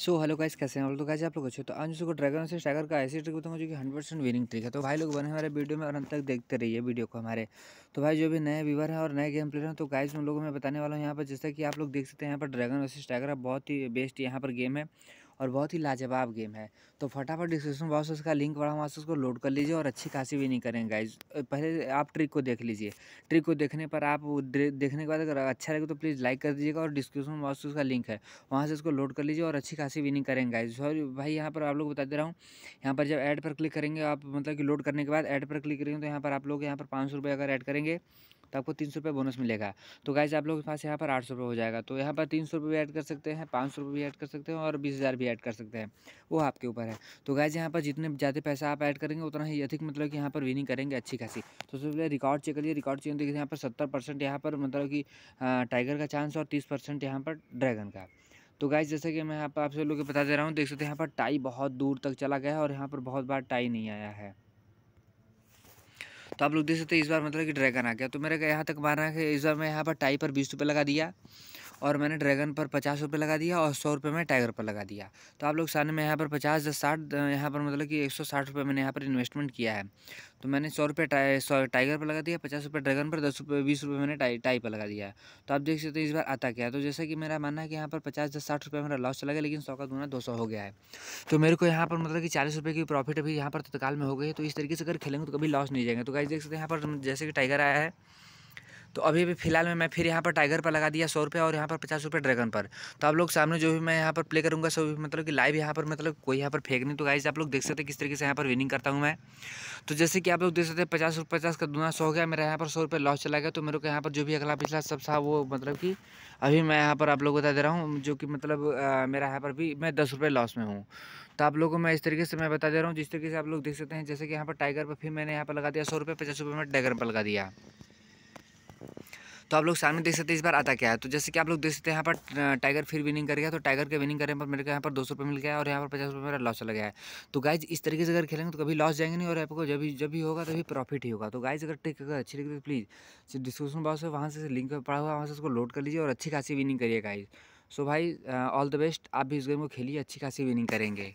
so hello guys कैसे हैं तो गाइस आप लोग अच्छे तो आज उसको ड्रैगन से टाइगर का ऐसी ट्रिक बताऊंगा जो कि हंड्रेड परसेंट विनिंग ट्रिक है तो भाई लोग बने हमारे वीडियो में और अंत तक देखते रहिए वीडियो को हमारे तो भाई जो भी नए व्यूवर हैं और नए गेम प्लेयर हैं तो गाइज उन लोगों में बताने वाला हूँ यहाँ पर जैसा कि आप लोग देख सकते हैं यहाँ पर ड्रैगन वैसे टाइगर बहुत ही बेस्ट यहाँ पर गेम है और बहुत ही लाजवाब गेम है तो फटाफट डिस्क्रिप्शन बॉक्स उसका लिंक पड़ा हुआ से उसको लोड कर लीजिए और अच्छी खासी भी नहीं करेंगे गाइज पहले आप ट्रिक को देख लीजिए ट्रिक को देखने पर आप देखने के बाद अगर अच्छा लगे तो प्लीज़ लाइक कर दीजिएगा और डिस्क्रिप्शन बॉक्स उसका लिंक है वहाँ से उसको लोड कर लीजिए और अच्छी खासी विनिंग करेंगे गाइज सॉरी भाई यहाँ पर आप लोग बता दे रहा हूँ यहाँ पर जब ऐड पर क्लिक करेंगे आप मतलब कि लोड करने के बाद ऐड पर क्लिक करेंगे तो यहाँ पर आप लोग यहाँ पर पाँच सौ अगर ऐड करेंगे तो आपको तीन सौ रुपये बोनस मिलेगा तो गाइज आप लोग के पास यहाँ पर आठ सौ रुपये हो जाएगा तो यहाँ पर तीन सौ रुपये भी ऐड कर सकते हैं पाँच सौ रुपये भी ऐड कर सकते हैं और बीस हज़ार भी ऐड कर सकते हैं वो आपके ऊपर है तो गाइज यहाँ पर जितने ज़्यादा पैसा आप ऐड करेंगे उतना ही अधिक मतलब कि यहाँ पर विनिंग करेंगे अच्छी खासी तो सबसे पहले रिकॉर्ड चेक करिए रिकॉर्ड चेक देखिए यहाँ पर सत्तर परसेंट यहाँ पर मतलब कि टाइगर का चांस और तीस परसेंट यहाँ पर ड्रैगन का तो गाइज जैसे कि मैं यहाँ पर आप सब लोग बता दे रहा हूँ देख सकते हैं यहाँ पर टाई बहुत दूर तक चला गया है और यहाँ पर बहुत बार टाई नहीं आया है तो आप लोग देख सकते हैं इस बार मतलब कि ड्रैगन आ गया तो मेरे यहाँ तक माना है कि इस बार मैं यहाँ पर टाई पर बीस रुपये लगा दिया और मैंने ड्रैगन पर पचास रुपये लगा दिया और सौ रुपये मैं टाइगर पर लगा दिया तो आप लोग सामने में यहाँ पर पचास दस साठ यहाँ पर मतलब कि एक सौ साठ रुपये मैंने यहाँ पर इन्वेस्टमेंट किया है तो मैंने सौ रुपये सौ टाइगर पर लगा दिया पचास रुपये ड्रैगन पर दस रुपये बीस रुपये मैंने टाई टाई पर लगा दिया है तो आप देख सकते हैं इस बार आता क्या तो जैसा कि मेरा मानना है कि यहाँ पर पचास दस साठ रुपये मेरा लॉस चला गया लेकिन सौ का दूना दो सौ हो गया है तो मेरे को यहाँ पर मतलब कि चालीस रुपये की प्रॉफिट अभी यहाँ पर तत्काल में हो गई है तो इस तरीके से अगर खेलेंगे तो कभी लॉस नहीं जाएंगे तो गाइस देख सकते हैं यहाँ पर जैसे कि टाइगर आया है तो अभी भी फिलहाल में मैं फिर यहाँ पर टाइगर पर लगा दिया सौ रुपये और यहाँ पर पचास रुपये ड्रैगन पर तो आप लोग सामने जो भी मैं यहाँ पर प्ले करूँगा सो मतलब कि लाइव यहाँ पर मतलब कोई यहाँ पर फेंक नहीं तो गाइज आप लोग देख सकते हैं किस तरीके से यहाँ पर विनिंग करता हूँ मैं तो जैसे कि आप लोग देख सकते हैं पचास पचास का दूना सौ गया मेरा यहाँ पर सौ रुपये लॉस चला गया तो मेरे को यहाँ पर जो भी अगला पिछला सब था वो मतलब कि अभी मैं यहाँ पर आप लोग बता दे रहा हूँ जो कि मतलब आ, मेरा यहाँ पर भी मैं दस रुपये लॉस में हूँ तो आप लोगों को मैं इस तरीके से मैं बता दे रहा हूँ जिस तरीके से आप लोग देख सकते हैं जैसे कि यहाँ पर टाइगर पर फिर मैंने यहाँ पर लगा दिया सौ रुपये पचास रुपये में टाइगर पर लगा दिया तो आप लोग सामने देख सकते हैं इस बार आता क्या है तो जैसे कि आप लोग देख सकते हैं यहाँ पर टाइगर फिर विनिंग कर गया तो टाइगर के विनिंग करने पर मेरे को यहाँ पर दो सौ मिल गया और यहाँ पर पचास रुपये मेरा लॉस चला गया है तो गाइज इस तरीके से अगर खेलेंगे तो कभी लॉस जाएंगे नहीं और आपको जब भी जब भी होगा तभी प्रॉफिट ही होगा तो गाइज अगर टेक अगर अच्छी लगी तो प्लीज़ डिस्क्रिप्शन बॉक्स है वहाँ से लिंक पड़ा हुआ वहाँ से उसको लोड कर लीजिए और अच्छी खासी विनिंग करिए गाइज सो भाई ऑल द बेस्ट आप भी इस गेम को खेलिए अच्छी खासी विनिंग करेंगे